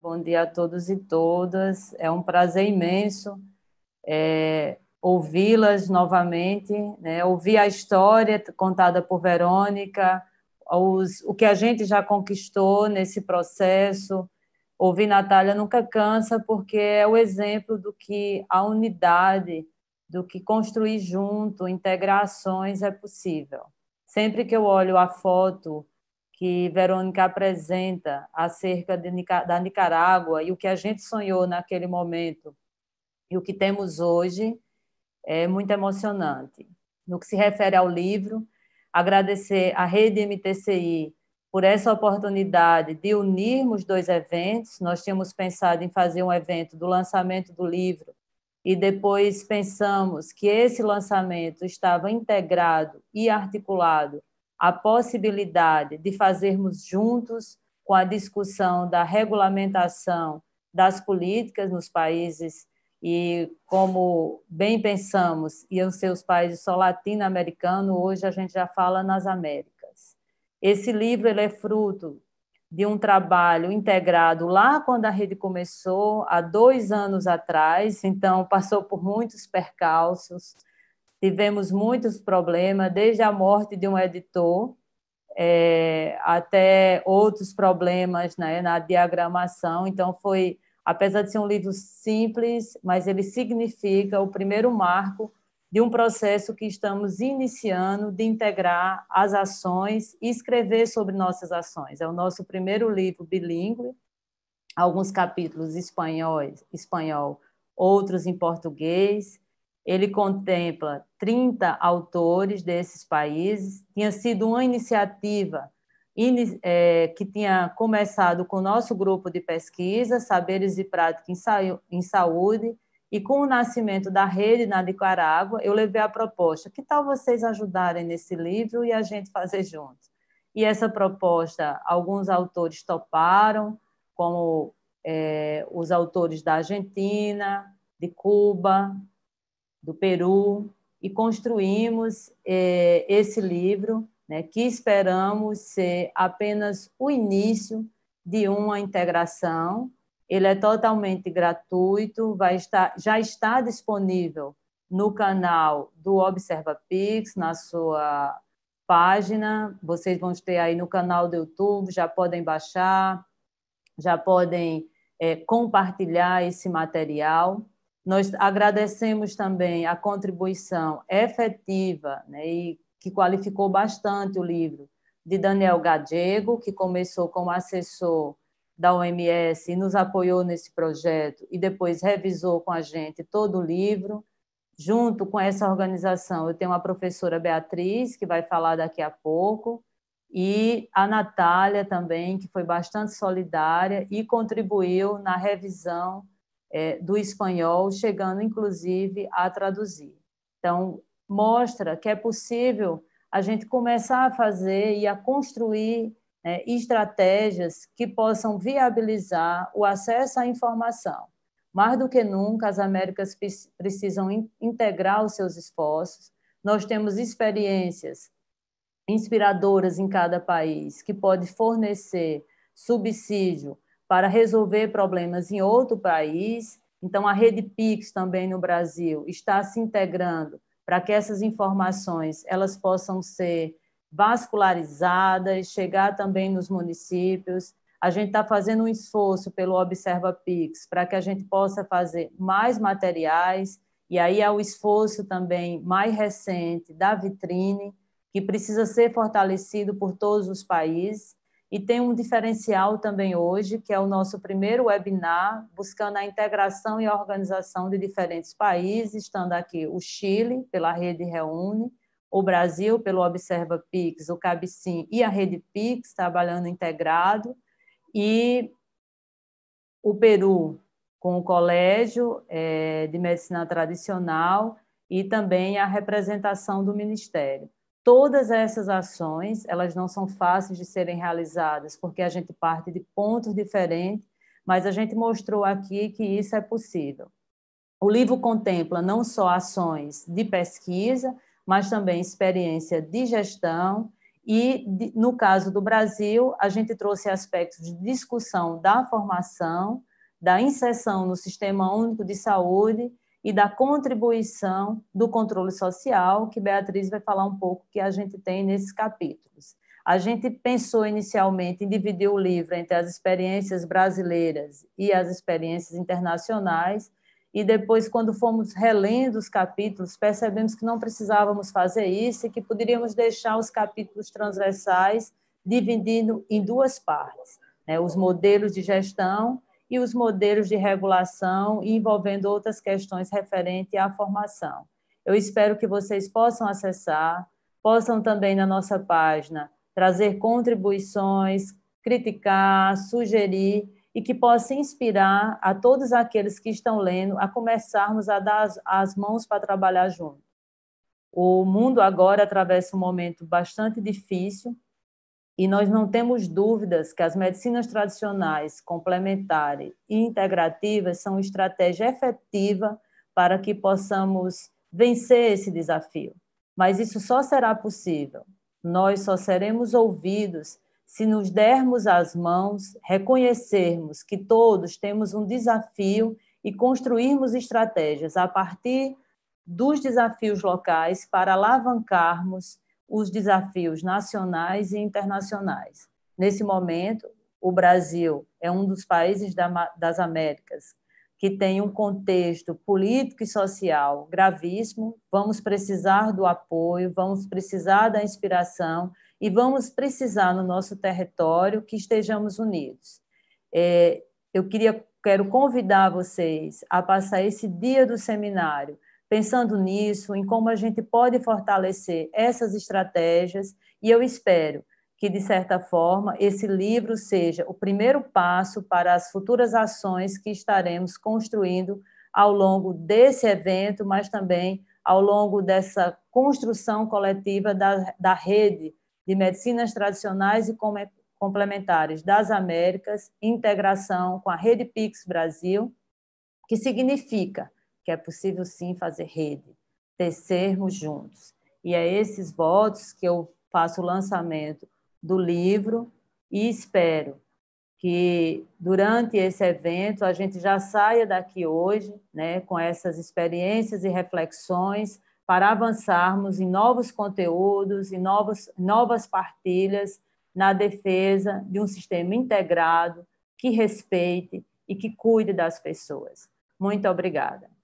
Bom dia a todos e todas. É um prazer imenso é, ouvi-las novamente, né? ouvir a história contada por Verônica, os, o que a gente já conquistou nesse processo. Ouvir Natália nunca cansa, porque é o exemplo do que a unidade, do que construir junto, integrações é possível. Sempre que eu olho a foto que Verônica apresenta acerca de, da Nicarágua e o que a gente sonhou naquele momento e o que temos hoje é muito emocionante. No que se refere ao livro, agradecer à Rede MTCI por essa oportunidade de unirmos dois eventos. Nós tínhamos pensado em fazer um evento do lançamento do livro e depois pensamos que esse lançamento estava integrado e articulado a possibilidade de fazermos juntos com a discussão da regulamentação das políticas nos países e como bem pensamos, e os seus países só latino-americano, hoje a gente já fala nas Américas. Esse livro ele é fruto de um trabalho integrado lá quando a rede começou, há dois anos atrás, então passou por muitos percalços, Tivemos muitos problemas, desde a morte de um editor é, até outros problemas né, na diagramação. Então, foi, apesar de ser um livro simples, mas ele significa o primeiro marco de um processo que estamos iniciando de integrar as ações e escrever sobre nossas ações. É o nosso primeiro livro bilíngue, alguns capítulos espanhóis, espanhol, outros em português, ele contempla 30 autores desses países. Tinha sido uma iniciativa é, que tinha começado com o nosso grupo de pesquisa, Saberes e Prática em Saúde, e com o nascimento da rede na Nicarágua, eu levei a proposta: que tal vocês ajudarem nesse livro e a gente fazer junto? E essa proposta, alguns autores toparam, como é, os autores da Argentina, de Cuba, do Peru, e construímos eh, esse livro, né, que esperamos ser apenas o início de uma integração. Ele é totalmente gratuito, vai estar, já está disponível no canal do Observa Pix, na sua página. Vocês vão ter aí no canal do YouTube, já podem baixar, já podem é, compartilhar esse material. Nós agradecemos também a contribuição efetiva né, e que qualificou bastante o livro de Daniel Gadego, que começou como assessor da OMS e nos apoiou nesse projeto e depois revisou com a gente todo o livro. Junto com essa organização, eu tenho a professora Beatriz, que vai falar daqui a pouco, e a Natália também, que foi bastante solidária e contribuiu na revisão é, do espanhol, chegando inclusive a traduzir. Então, mostra que é possível a gente começar a fazer e a construir né, estratégias que possam viabilizar o acesso à informação. Mais do que nunca, as Américas precisam in integrar os seus esforços. Nós temos experiências inspiradoras em cada país que pode fornecer subsídio para resolver problemas em outro país. Então, a rede Pix também no Brasil está se integrando para que essas informações elas possam ser vascularizadas, chegar também nos municípios. A gente está fazendo um esforço pelo Observa Pix para que a gente possa fazer mais materiais. E aí há o esforço também mais recente da vitrine, que precisa ser fortalecido por todos os países. E tem um diferencial também hoje, que é o nosso primeiro webinar, buscando a integração e organização de diferentes países, estando aqui o Chile, pela Rede Reúne, o Brasil, pelo Observa Pix, o Cabecim e a Rede Pix, trabalhando integrado, e o Peru, com o Colégio é, de Medicina Tradicional, e também a representação do Ministério. Todas essas ações, elas não são fáceis de serem realizadas, porque a gente parte de pontos diferentes, mas a gente mostrou aqui que isso é possível. O livro contempla não só ações de pesquisa, mas também experiência de gestão e, no caso do Brasil, a gente trouxe aspectos de discussão da formação, da inserção no Sistema Único de Saúde e da contribuição do controle social, que Beatriz vai falar um pouco que a gente tem nesses capítulos. A gente pensou inicialmente em dividir o livro entre as experiências brasileiras e as experiências internacionais, e depois, quando fomos relendo os capítulos, percebemos que não precisávamos fazer isso e que poderíamos deixar os capítulos transversais dividindo em duas partes: né? os modelos de gestão e os modelos de regulação envolvendo outras questões referente à formação. Eu espero que vocês possam acessar, possam também na nossa página trazer contribuições, criticar, sugerir e que possa inspirar a todos aqueles que estão lendo a começarmos a dar as, as mãos para trabalhar junto. O mundo agora atravessa um momento bastante difícil, e nós não temos dúvidas que as medicinas tradicionais, complementares e integrativas são estratégia efetiva para que possamos vencer esse desafio. Mas isso só será possível. Nós só seremos ouvidos se nos dermos as mãos, reconhecermos que todos temos um desafio e construirmos estratégias a partir dos desafios locais para alavancarmos os desafios nacionais e internacionais. Nesse momento, o Brasil é um dos países das Américas que tem um contexto político e social gravíssimo. Vamos precisar do apoio, vamos precisar da inspiração e vamos precisar no nosso território que estejamos unidos. É, eu queria, quero convidar vocês a passar esse dia do seminário pensando nisso, em como a gente pode fortalecer essas estratégias, e eu espero que, de certa forma, esse livro seja o primeiro passo para as futuras ações que estaremos construindo ao longo desse evento, mas também ao longo dessa construção coletiva da, da rede de medicinas tradicionais e complementares das Américas, integração com a Rede Pix Brasil, que significa que é possível sim fazer rede, tecermos juntos. E é esses votos que eu faço o lançamento do livro e espero que durante esse evento a gente já saia daqui hoje, né, com essas experiências e reflexões para avançarmos em novos conteúdos e novas novas partilhas na defesa de um sistema integrado que respeite e que cuide das pessoas. Muito obrigada.